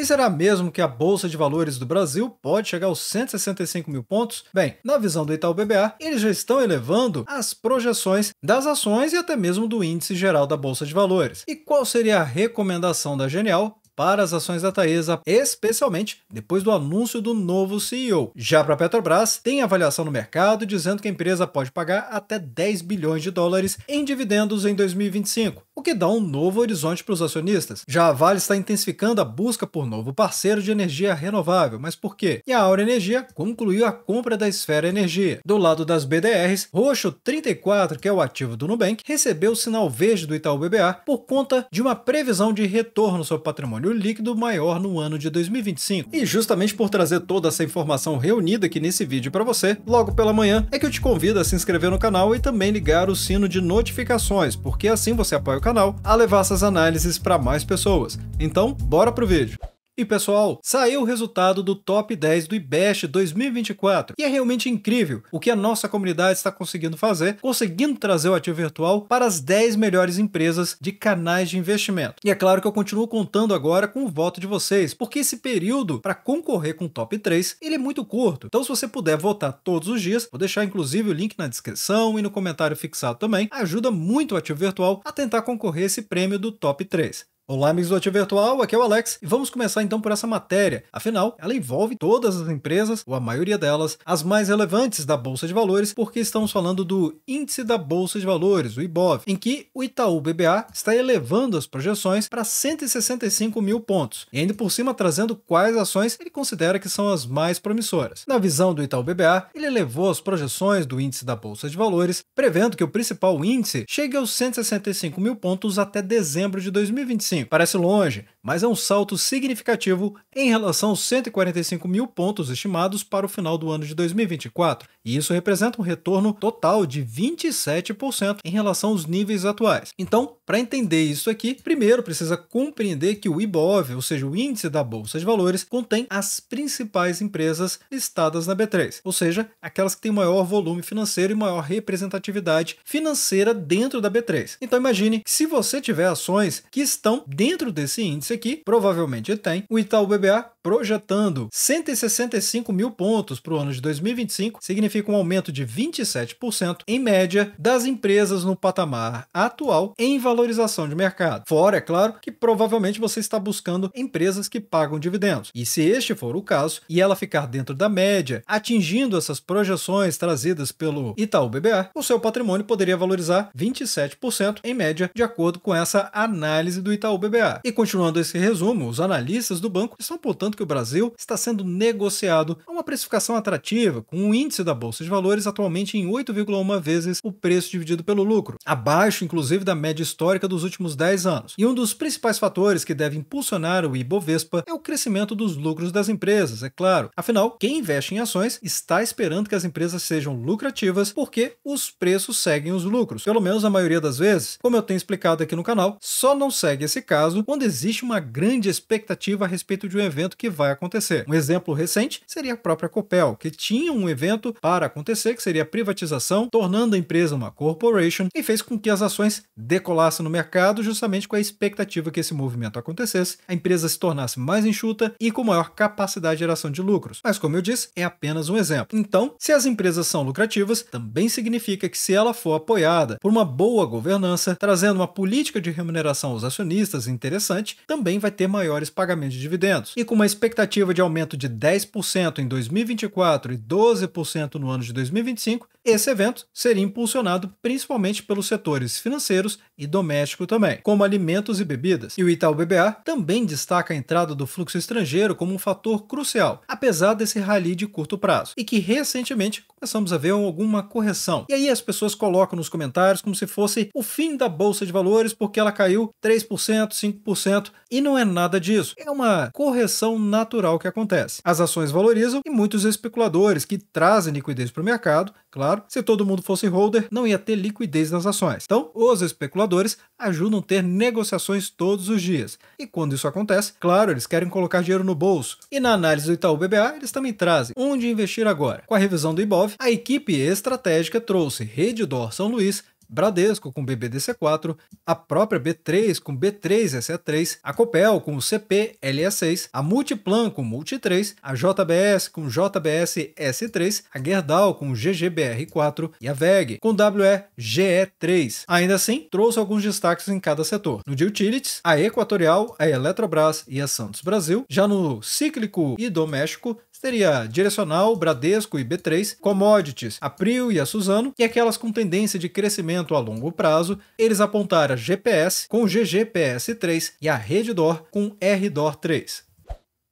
E será mesmo que a Bolsa de Valores do Brasil pode chegar aos 165 mil pontos? Bem, na visão do Itaú BBA, eles já estão elevando as projeções das ações e até mesmo do índice geral da Bolsa de Valores. E qual seria a recomendação da Genial para as ações da Taesa, especialmente depois do anúncio do novo CEO. Já para a Petrobras, tem avaliação no mercado dizendo que a empresa pode pagar até 10 bilhões de dólares em dividendos em 2025, o que dá um novo horizonte para os acionistas. Já a Vale está intensificando a busca por novo parceiro de energia renovável, mas por quê? E a Aura Energia concluiu a compra da Esfera Energia. Do lado das BDRs, Roxo 34, que é o ativo do Nubank, recebeu o sinal verde do Itaú BBA por conta de uma previsão de retorno sobre patrimônio petróleo líquido maior no ano de 2025. E justamente por trazer toda essa informação reunida aqui nesse vídeo para você, logo pela manhã, é que eu te convido a se inscrever no canal e também ligar o sino de notificações, porque assim você apoia o canal a levar essas análises para mais pessoas. Então, bora pro vídeo! E pessoal, saiu o resultado do top 10 do IBEST 2024 e é realmente incrível o que a nossa comunidade está conseguindo fazer, conseguindo trazer o ativo virtual para as 10 melhores empresas de canais de investimento. E é claro que eu continuo contando agora com o voto de vocês, porque esse período para concorrer com o top 3 ele é muito curto. Então, se você puder votar todos os dias, vou deixar inclusive o link na descrição e no comentário fixado também, ajuda muito o ativo virtual a tentar concorrer esse prêmio do top 3. Olá, amigos do Ativo Virtual, aqui é o Alex e vamos começar então por essa matéria. Afinal, ela envolve todas as empresas, ou a maioria delas, as mais relevantes da Bolsa de Valores, porque estamos falando do Índice da Bolsa de Valores, o IBOV, em que o Itaú BBA está elevando as projeções para 165 mil pontos e ainda por cima trazendo quais ações ele considera que são as mais promissoras. Na visão do Itaú BBA, ele elevou as projeções do Índice da Bolsa de Valores, prevendo que o principal índice chegue aos 165 mil pontos até dezembro de 2025 parece longe, mas é um salto significativo em relação aos 145 mil pontos estimados para o final do ano de 2024, e isso representa um retorno total de 27% em relação aos níveis atuais. Então, para entender isso aqui, primeiro precisa compreender que o IBOV, ou seja, o índice da bolsa de valores, contém as principais empresas listadas na B3, ou seja, aquelas que têm maior volume financeiro e maior representatividade financeira dentro da B3. Então imagine que se você tiver ações que estão dentro desse índice aqui, provavelmente tem, o Itaú BBA projetando 165 mil pontos para o ano de 2025, significa um aumento de 27% em média das empresas no patamar atual em valorização de mercado. Fora, é claro, que provavelmente você está buscando empresas que pagam dividendos. E se este for o caso e ela ficar dentro da média, atingindo essas projeções trazidas pelo Itaú BBA, o seu patrimônio poderia valorizar 27% em média, de acordo com essa análise do Itaú BBA. E continuando desse resumo, os analistas do banco estão apontando que o Brasil está sendo negociado a uma precificação atrativa, com o um índice da Bolsa de Valores atualmente em 8,1 vezes o preço dividido pelo lucro, abaixo inclusive da média histórica dos últimos 10 anos. E um dos principais fatores que deve impulsionar o Ibovespa é o crescimento dos lucros das empresas, é claro. Afinal, quem investe em ações está esperando que as empresas sejam lucrativas porque os preços seguem os lucros. Pelo menos a maioria das vezes, como eu tenho explicado aqui no canal, só não segue esse caso quando existe uma uma grande expectativa a respeito de um evento que vai acontecer. Um exemplo recente seria a própria Copel, que tinha um evento para acontecer, que seria a privatização, tornando a empresa uma corporation, e fez com que as ações decolassem no mercado justamente com a expectativa que esse movimento acontecesse, a empresa se tornasse mais enxuta e com maior capacidade de geração de lucros. Mas como eu disse, é apenas um exemplo. Então, se as empresas são lucrativas, também significa que se ela for apoiada por uma boa governança, trazendo uma política de remuneração aos acionistas interessante, também também vai ter maiores pagamentos de dividendos. E com uma expectativa de aumento de 10% em 2024 e 12% no ano de 2025, esse evento seria impulsionado principalmente pelos setores financeiros e doméstico também, como alimentos e bebidas. E o Itaú BBA também destaca a entrada do fluxo estrangeiro como um fator crucial, apesar desse rally de curto prazo, e que recentemente começamos a ver alguma correção. E aí as pessoas colocam nos comentários como se fosse o fim da bolsa de valores porque ela caiu 3%, 5% e não é nada disso. É uma correção natural que acontece. As ações valorizam e muitos especuladores que trazem liquidez para o mercado Claro, se todo mundo fosse holder, não ia ter liquidez nas ações. Então, os especuladores ajudam a ter negociações todos os dias. E quando isso acontece, claro, eles querem colocar dinheiro no bolso. E na análise do Itaú BBA, eles também trazem onde investir agora. Com a revisão do IBOV, a equipe estratégica trouxe Rede Dor São Luís, Bradesco com BBDC4, a própria B3 com B3SA3, a Copel com o CPLA6, a Multiplan com Multi3, a JBS com JBS-S3, a Gerdau com GGBR4 e a VEG com WEGE3. Ainda assim, trouxe alguns destaques em cada setor. No de utilities, a Equatorial, a Eletrobras e a Santos Brasil. Já no cíclico e doméstico, Seria Direcional, Bradesco e B3, Commodities, April e a Suzano, e aquelas com tendência de crescimento a longo prazo, eles apontaram a GPS com GGPS3 e a Reddor com RDOR3.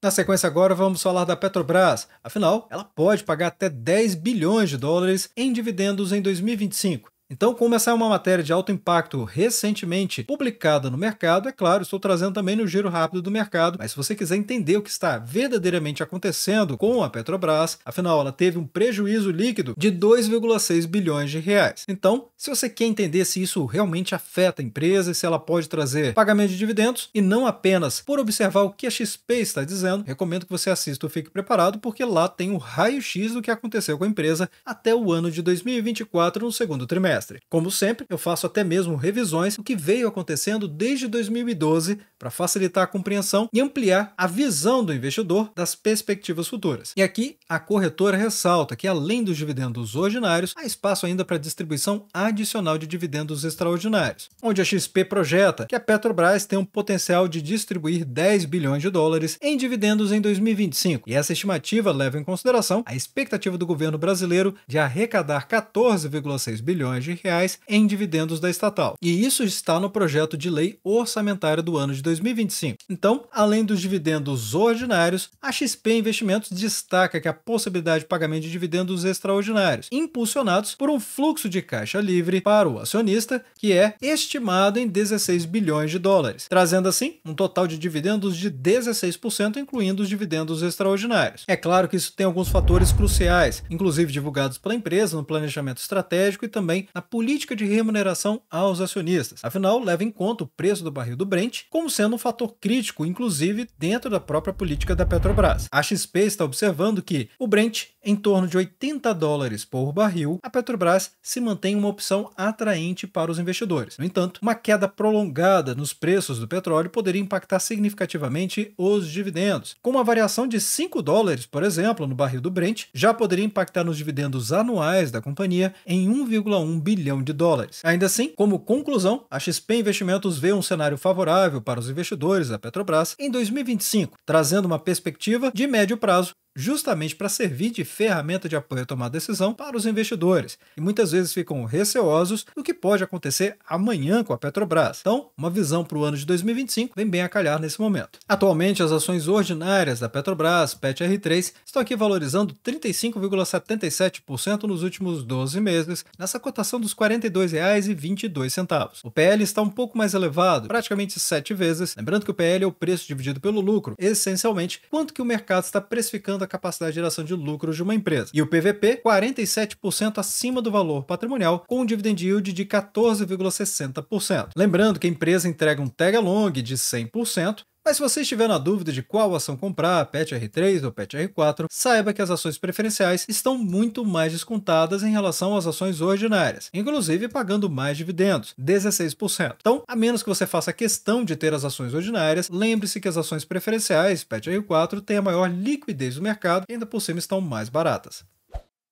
Na sequência agora vamos falar da Petrobras. Afinal, ela pode pagar até 10 bilhões de dólares em dividendos em 2025. Então, como essa é uma matéria de alto impacto recentemente publicada no mercado, é claro, estou trazendo também no giro rápido do mercado, mas se você quiser entender o que está verdadeiramente acontecendo com a Petrobras, afinal ela teve um prejuízo líquido de 2,6 bilhões de reais. Então, se você quer entender se isso realmente afeta a empresa e se ela pode trazer pagamento de dividendos e não apenas por observar o que a XP está dizendo, recomendo que você assista ou Fique Preparado porque lá tem o raio-x do que aconteceu com a empresa até o ano de 2024 no segundo trimestre. Como sempre, eu faço até mesmo revisões do que veio acontecendo desde 2012 para facilitar a compreensão e ampliar a visão do investidor das perspectivas futuras. E aqui a corretora ressalta que além dos dividendos ordinários, há espaço ainda para distribuição adicional de dividendos extraordinários, onde a XP projeta que a Petrobras tem um potencial de distribuir 10 bilhões de dólares em dividendos em 2025. E essa estimativa leva em consideração a expectativa do governo brasileiro de arrecadar 14,6 bilhões de de reais em dividendos da estatal. E isso está no projeto de lei orçamentária do ano de 2025. Então, além dos dividendos ordinários, a XP Investimentos destaca que a possibilidade de pagamento de dividendos extraordinários, impulsionados por um fluxo de caixa livre para o acionista, que é estimado em 16 bilhões de dólares, trazendo assim um total de dividendos de 16%, incluindo os dividendos extraordinários. É claro que isso tem alguns fatores cruciais, inclusive divulgados pela empresa no planejamento estratégico e também na política de remuneração aos acionistas. Afinal, leva em conta o preço do barril do Brent como sendo um fator crítico, inclusive dentro da própria política da Petrobras. A XP está observando que o Brent, em torno de 80 dólares por barril, a Petrobras se mantém uma opção atraente para os investidores. No entanto, uma queda prolongada nos preços do petróleo poderia impactar significativamente os dividendos. Com uma variação de 5 dólares, por exemplo, no barril do Brent, já poderia impactar nos dividendos anuais da companhia em 1,1 bilhão de dólares. Ainda assim, como conclusão, a XP Investimentos vê um cenário favorável para os investidores da Petrobras em 2025, trazendo uma perspectiva de médio prazo justamente para servir de ferramenta de apoio a tomar decisão para os investidores e muitas vezes ficam receosos do que pode acontecer amanhã com a Petrobras. Então, uma visão para o ano de 2025 vem bem a calhar nesse momento. Atualmente, as ações ordinárias da Petrobras, PETR3, estão aqui valorizando 35,77% nos últimos 12 meses, nessa cotação dos R$ 42,22. O PL está um pouco mais elevado, praticamente 7 vezes, lembrando que o PL é o preço dividido pelo lucro, essencialmente quanto que o mercado está precificando a capacidade de geração de lucros de uma empresa. E o PVP, 47% acima do valor patrimonial, com um dividend yield de 14,60%. Lembrando que a empresa entrega um tag along de 100%, mas se você estiver na dúvida de qual ação comprar, PET R3 ou PET R4, saiba que as ações preferenciais estão muito mais descontadas em relação às ações ordinárias, inclusive pagando mais dividendos, 16%. Então, a menos que você faça questão de ter as ações ordinárias, lembre-se que as ações preferenciais, PET R4, têm a maior liquidez do mercado e ainda por cima estão mais baratas.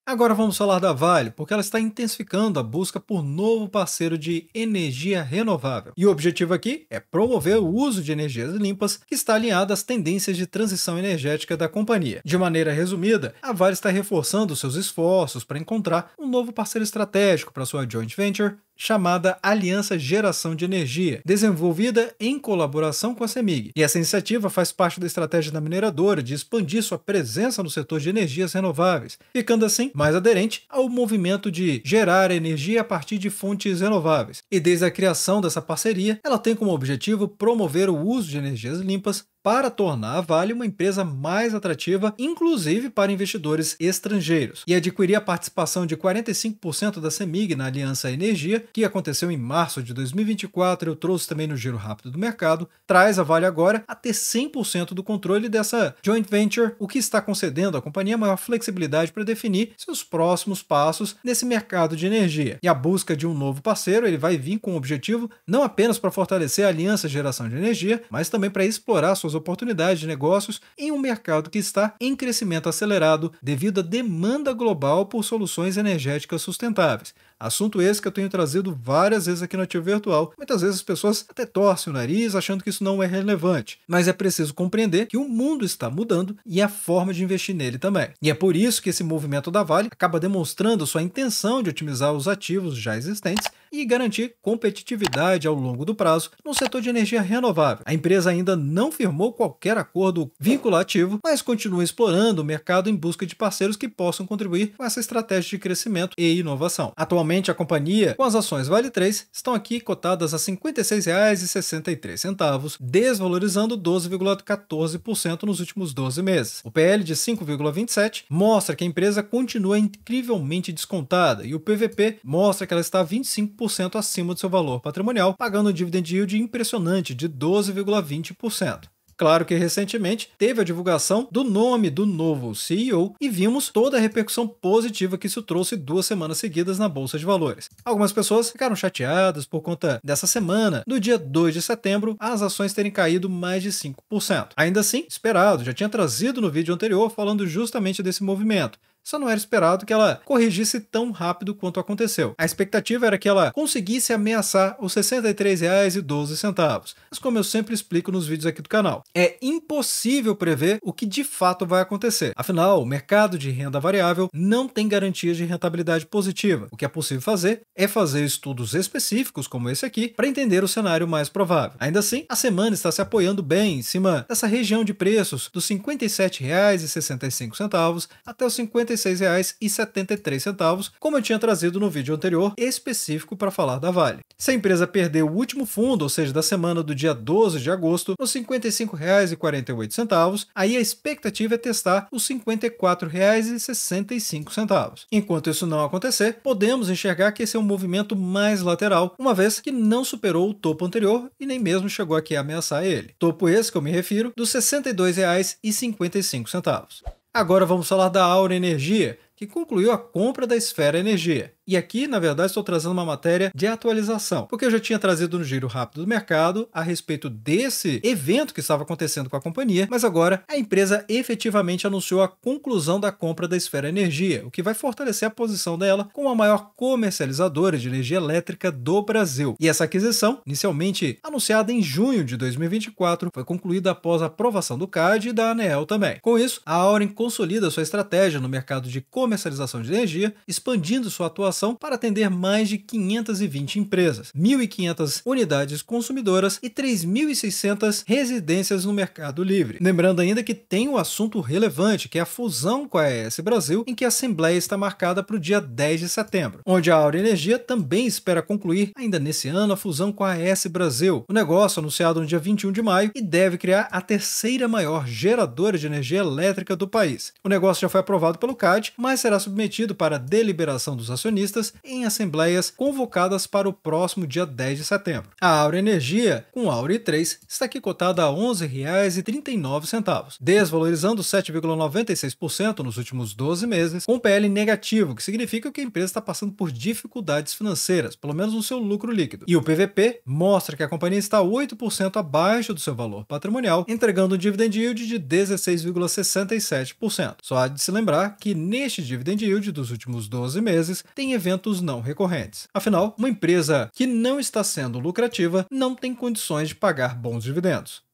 Agora vamos falar da Vale, porque ela está intensificando a busca por novo parceiro de energia renovável. E o objetivo aqui é promover o uso de energias limpas que está alinhado às tendências de transição energética da companhia. De maneira resumida, a Vale está reforçando seus esforços para encontrar um novo parceiro estratégico para sua joint venture chamada Aliança Geração de Energia, desenvolvida em colaboração com a CEMIG. E essa iniciativa faz parte da estratégia da mineradora de expandir sua presença no setor de energias renováveis, ficando assim mais aderente ao movimento de gerar energia a partir de fontes renováveis. E desde a criação dessa parceria, ela tem como objetivo promover o uso de energias limpas para tornar a Vale uma empresa mais atrativa, inclusive para investidores estrangeiros, e adquirir a participação de 45% da CEMIG na Aliança Energia, que aconteceu em março de 2024, eu trouxe também no Giro Rápido do Mercado, traz a Vale agora a ter 100% do controle dessa joint venture, o que está concedendo à companhia maior flexibilidade para definir seus próximos passos nesse mercado de energia. E a busca de um novo parceiro, ele vai vir com o objetivo não apenas para fortalecer a aliança geração de energia, mas também para explorar suas oportunidades de negócios em um mercado que está em crescimento acelerado devido à demanda global por soluções energéticas sustentáveis, Assunto esse que eu tenho trazido várias vezes aqui no Ativo Virtual. Muitas vezes as pessoas até torcem o nariz achando que isso não é relevante, mas é preciso compreender que o mundo está mudando e a forma de investir nele também. E é por isso que esse movimento da Vale acaba demonstrando sua intenção de otimizar os ativos já existentes e garantir competitividade ao longo do prazo no setor de energia renovável. A empresa ainda não firmou qualquer acordo vinculativo, mas continua explorando o mercado em busca de parceiros que possam contribuir com essa estratégia de crescimento e inovação. Atualmente Atualmente, a companhia, com as ações Vale 3, estão aqui cotadas a R$ 56,63, desvalorizando 12,14% nos últimos 12 meses. O PL de 5,27 mostra que a empresa continua incrivelmente descontada e o PVP mostra que ela está 25% acima do seu valor patrimonial, pagando um dividend yield impressionante de 12,20%. Claro que recentemente teve a divulgação do nome do novo CEO e vimos toda a repercussão positiva que isso trouxe duas semanas seguidas na bolsa de valores. Algumas pessoas ficaram chateadas por conta dessa semana, no dia 2 de setembro, as ações terem caído mais de 5%. Ainda assim, esperado, já tinha trazido no vídeo anterior falando justamente desse movimento só não era esperado que ela corrigisse tão rápido quanto aconteceu. A expectativa era que ela conseguisse ameaçar os R$ 63,12. Mas como eu sempre explico nos vídeos aqui do canal, é impossível prever o que de fato vai acontecer. Afinal, o mercado de renda variável não tem garantias de rentabilidade positiva. O que é possível fazer é fazer estudos específicos como esse aqui para entender o cenário mais provável. Ainda assim, a semana está se apoiando bem em cima dessa região de preços dos R$ 57,65 até os 50 56,73, como eu tinha trazido no vídeo anterior específico para falar da Vale. Se a empresa perdeu o último fundo, ou seja, da semana do dia 12 de agosto, nos R$ 55,48, aí a expectativa é testar os R$ 54,65. Enquanto isso não acontecer, podemos enxergar que esse é um movimento mais lateral, uma vez que não superou o topo anterior e nem mesmo chegou aqui a ameaçar ele. Topo esse que eu me refiro, dos R$ 62,55. Agora vamos falar da Aura Energia, que concluiu a compra da Esfera Energia. E aqui, na verdade, estou trazendo uma matéria de atualização, porque eu já tinha trazido no giro rápido do mercado a respeito desse evento que estava acontecendo com a companhia, mas agora a empresa efetivamente anunciou a conclusão da compra da Esfera Energia, o que vai fortalecer a posição dela como a maior comercializadora de energia elétrica do Brasil. E essa aquisição, inicialmente anunciada em junho de 2024, foi concluída após a aprovação do CAD e da ANEEL também. Com isso, a Auren consolida sua estratégia no mercado de comercialização de energia, expandindo sua atuação atuação para atender mais de 520 empresas, 1.500 unidades consumidoras e 3.600 residências no Mercado Livre. Lembrando ainda que tem um assunto relevante, que é a fusão com a AES Brasil, em que a Assembleia está marcada para o dia 10 de setembro, onde a Aura Energia também espera concluir, ainda nesse ano, a fusão com a AES Brasil. O negócio anunciado no dia 21 de maio e deve criar a terceira maior geradora de energia elétrica do país. O negócio já foi aprovado pelo CAD, mas será submetido para deliberação dos acionistas em assembleias convocadas para o próximo dia 10 de setembro. A Aura Energia, com Aure 3, está aqui cotada a R$ 11,39, desvalorizando 7,96% nos últimos 12 meses, com PL negativo, que significa que a empresa está passando por dificuldades financeiras, pelo menos no seu lucro líquido. E o PVP mostra que a companhia está 8% abaixo do seu valor patrimonial, entregando um dividend yield de 16,67%. Só há de se lembrar que neste dividend yield dos últimos 12 meses tem eventos não recorrentes. Afinal, uma empresa que não está sendo lucrativa não tem condições de pagar bons dividendos.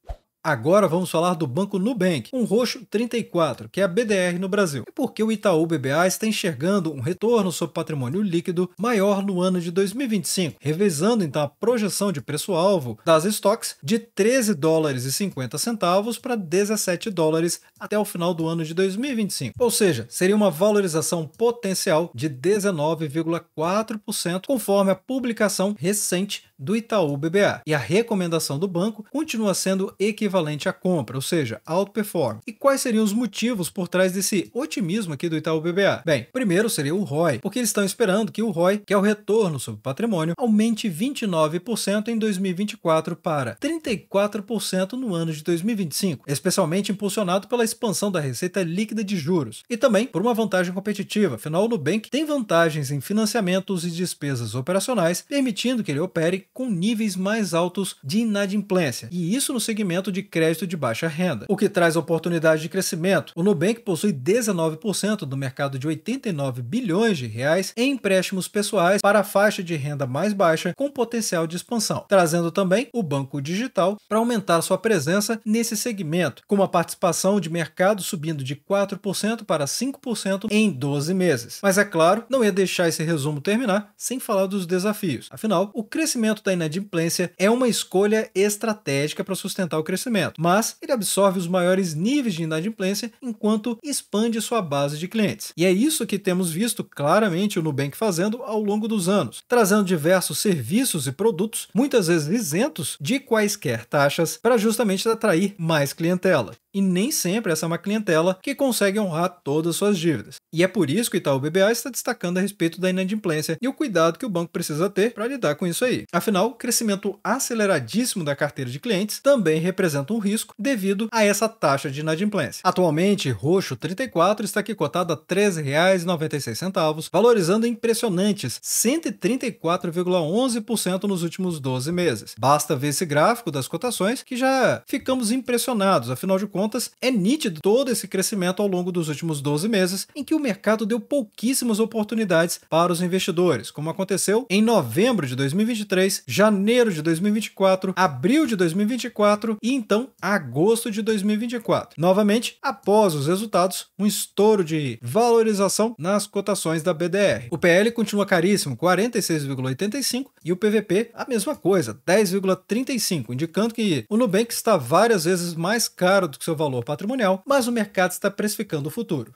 Agora vamos falar do banco Nubank, um roxo 34, que é a BDR no Brasil. E por que o Itaú BBA está enxergando um retorno sobre patrimônio líquido maior no ano de 2025, revezando então a projeção de preço-alvo das estoques de 13 dólares e 50 centavos para 17 dólares até o final do ano de 2025. Ou seja, seria uma valorização potencial de 19,4% conforme a publicação recente do Itaú BBA. E a recomendação do banco continua sendo equivalente equivalente à compra, ou seja, outperform. E quais seriam os motivos por trás desse otimismo aqui do Itaú BBA? Bem, primeiro seria o ROI, porque eles estão esperando que o ROI, que é o retorno sobre patrimônio, aumente 29% em 2024 para 34% no ano de 2025, especialmente impulsionado pela expansão da receita líquida de juros e também por uma vantagem competitiva, afinal o Nubank tem vantagens em financiamentos e despesas operacionais, permitindo que ele opere com níveis mais altos de inadimplência, e isso no segmento de de crédito de baixa renda, o que traz oportunidade de crescimento. O Nubank possui 19% do mercado de 89 bilhões de reais em empréstimos pessoais para a faixa de renda mais baixa com potencial de expansão, trazendo também o banco digital para aumentar sua presença nesse segmento, com uma participação de mercado subindo de 4% para 5% em 12 meses. Mas é claro, não ia deixar esse resumo terminar sem falar dos desafios. Afinal, o crescimento da inadimplência é uma escolha estratégica para sustentar o crescimento crescimento, mas ele absorve os maiores níveis de inadimplência enquanto expande sua base de clientes. E é isso que temos visto claramente o Nubank fazendo ao longo dos anos, trazendo diversos serviços e produtos, muitas vezes isentos de quaisquer taxas, para justamente atrair mais clientela e nem sempre essa é uma clientela que consegue honrar todas suas dívidas. E é por isso que o Itaú BBA está destacando a respeito da inadimplência e o cuidado que o banco precisa ter para lidar com isso aí. Afinal, o crescimento aceleradíssimo da carteira de clientes também representa representa um risco devido a essa taxa de inadimplência. Atualmente, roxo 34 está aqui cotado a R$ 13,96, valorizando impressionantes 134,11% nos últimos 12 meses. Basta ver esse gráfico das cotações que já ficamos impressionados, afinal de contas, é nítido todo esse crescimento ao longo dos últimos 12 meses, em que o mercado deu pouquíssimas oportunidades para os investidores, como aconteceu em novembro de 2023, janeiro de 2024, abril de 2024 e então então agosto de 2024. Novamente, após os resultados, um estouro de valorização nas cotações da BDR. O PL continua caríssimo, 46,85 e o PVP a mesma coisa, 10,35, indicando que o Nubank está várias vezes mais caro do que seu valor patrimonial, mas o mercado está precificando o futuro.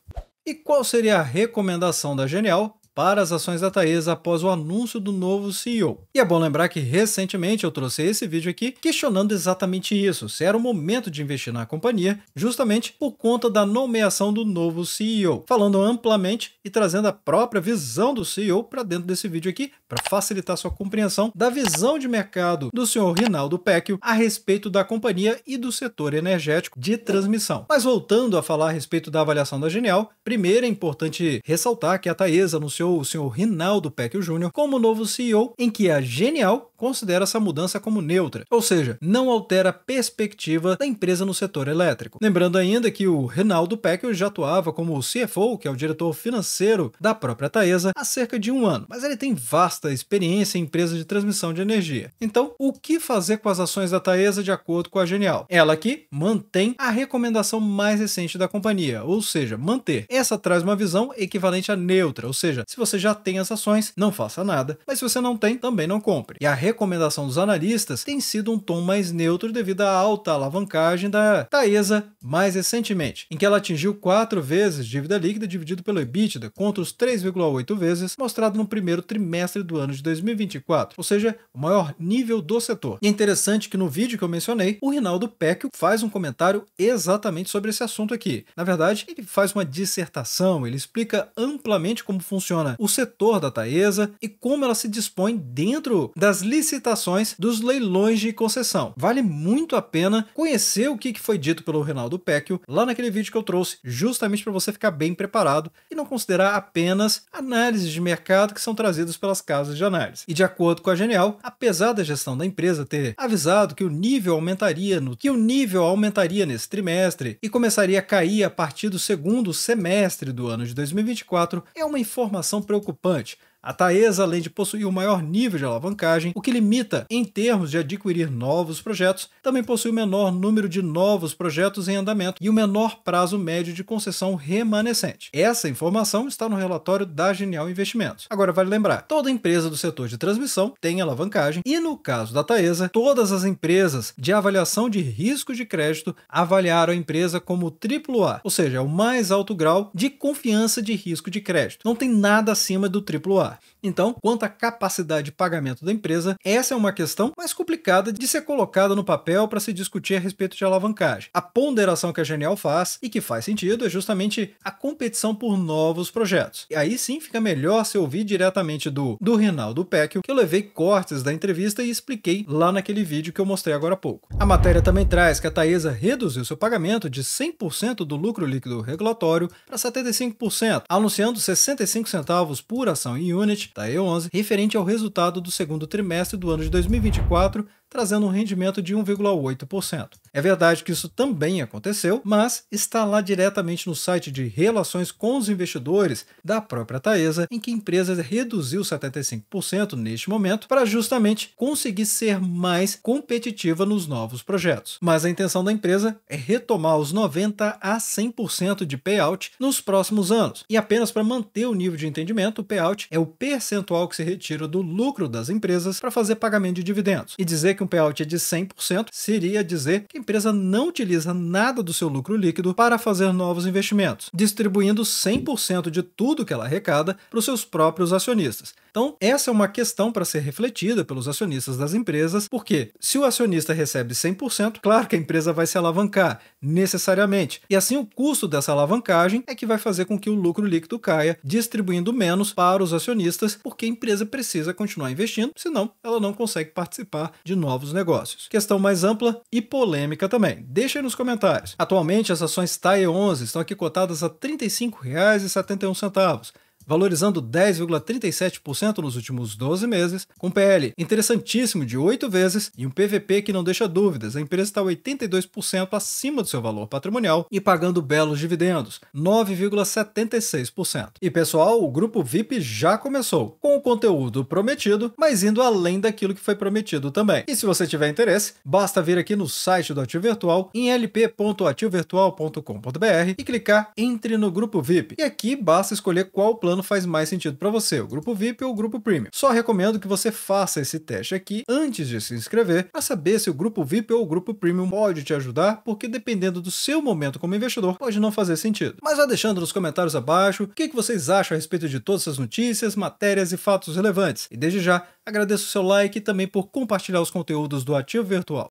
E qual seria a recomendação da Genial para as ações da Taesa após o anúncio do novo CEO. E é bom lembrar que recentemente eu trouxe esse vídeo aqui questionando exatamente isso, se era o momento de investir na companhia, justamente por conta da nomeação do novo CEO. Falando amplamente e trazendo a própria visão do CEO para dentro desse vídeo aqui, para facilitar sua compreensão da visão de mercado do senhor Rinaldo Pecchio a respeito da companhia e do setor energético de transmissão. Mas voltando a falar a respeito da avaliação da Genial, primeiro é importante ressaltar que a Taesa anunciou anunciou o senhor Rinaldo Peck Jr. como novo CEO, em que a Genial considera essa mudança como neutra, ou seja, não altera a perspectiva da empresa no setor elétrico. Lembrando ainda que o Rinaldo Peck já atuava como CFO, que é o diretor financeiro da própria Taesa, há cerca de um ano, mas ele tem vasta experiência em empresas de transmissão de energia. Então, o que fazer com as ações da Taesa de acordo com a Genial? Ela aqui mantém a recomendação mais recente da companhia, ou seja, manter. Essa traz uma visão equivalente à neutra, ou seja, se se você já tem as ações, não faça nada, mas se você não tem, também não compre. E a recomendação dos analistas tem sido um tom mais neutro devido à alta alavancagem da Taesa mais recentemente, em que ela atingiu 4 vezes dívida líquida dividido pelo EBITDA contra os 3,8 vezes mostrado no primeiro trimestre do ano de 2024, ou seja, o maior nível do setor. E é interessante que no vídeo que eu mencionei, o Rinaldo Peck faz um comentário exatamente sobre esse assunto aqui. Na verdade, ele faz uma dissertação, ele explica amplamente como funciona funciona o setor da Taesa e como ela se dispõe dentro das licitações dos leilões de concessão. Vale muito a pena conhecer o que foi dito pelo Reinaldo Pecchio lá naquele vídeo que eu trouxe, justamente para você ficar bem preparado e não considerar apenas análises de mercado que são trazidas pelas casas de análise. E de acordo com a Genial, apesar da gestão da empresa ter avisado que o nível aumentaria no que o nível aumentaria nesse trimestre e começaria a cair a partir do segundo semestre do ano de 2024, é uma informação situação preocupante. A Taesa, além de possuir o maior nível de alavancagem, o que limita em termos de adquirir novos projetos, também possui o menor número de novos projetos em andamento e o menor prazo médio de concessão remanescente. Essa informação está no relatório da Genial Investimentos. Agora vale lembrar, toda empresa do setor de transmissão tem alavancagem e no caso da Taesa, todas as empresas de avaliação de risco de crédito avaliaram a empresa como AAA, ou seja, é o mais alto grau de confiança de risco de crédito. Não tem nada acima do AAA. Então, quanto à capacidade de pagamento da empresa, essa é uma questão mais complicada de ser colocada no papel para se discutir a respeito de alavancagem. A ponderação que a Genial faz e que faz sentido é justamente a competição por novos projetos. E aí sim fica melhor se ouvir diretamente do, do Reinaldo Pecchio, que eu levei cortes da entrevista e expliquei lá naquele vídeo que eu mostrei agora há pouco. A matéria também traz que a Taesa reduziu seu pagamento de 100% do lucro líquido regulatório para 75%, anunciando 65 centavos por ação em unidade Unit, da tá E11, referente ao resultado do segundo trimestre do ano de 2024 trazendo um rendimento de 1,8%. É verdade que isso também aconteceu, mas está lá diretamente no site de relações com os investidores da própria Taesa, em que a empresa reduziu 75% neste momento para justamente conseguir ser mais competitiva nos novos projetos. Mas a intenção da empresa é retomar os 90 a 100% de payout nos próximos anos. E apenas para manter o nível de entendimento, o payout é o percentual que se retira do lucro das empresas para fazer pagamento de dividendos. E dizer que um payout é de 100% seria dizer que a empresa não utiliza nada do seu lucro líquido para fazer novos investimentos, distribuindo 100% de tudo que ela arrecada para os seus próprios acionistas. Então, essa é uma questão para ser refletida pelos acionistas das empresas, porque se o acionista recebe 100%, claro que a empresa vai se alavancar, necessariamente. E assim, o custo dessa alavancagem é que vai fazer com que o lucro líquido caia, distribuindo menos para os acionistas, porque a empresa precisa continuar investindo, senão ela não consegue participar de novos negócios. Questão mais ampla e polêmica também. Deixa aí nos comentários. Atualmente as ações TAE 11 estão aqui cotadas a R$ 35,71 valorizando 10,37% nos últimos 12 meses, com PL interessantíssimo de 8 vezes e um PVP que não deixa dúvidas. A empresa está 82% acima do seu valor patrimonial e pagando belos dividendos, 9,76%. E pessoal, o grupo VIP já começou, com o conteúdo prometido, mas indo além daquilo que foi prometido também. E se você tiver interesse, basta vir aqui no site do Ativo Virtual em lp.ativovirtual.com.br e clicar entre no grupo VIP. E aqui basta escolher qual plano plano faz mais sentido para você, o grupo VIP ou o grupo Premium. Só recomendo que você faça esse teste aqui antes de se inscrever para saber se o grupo VIP ou o grupo Premium pode te ajudar, porque dependendo do seu momento como investidor, pode não fazer sentido. Mas já deixando nos comentários abaixo o que, que vocês acham a respeito de todas essas notícias, matérias e fatos relevantes. E desde já, agradeço o seu like e também por compartilhar os conteúdos do Ativo Virtual.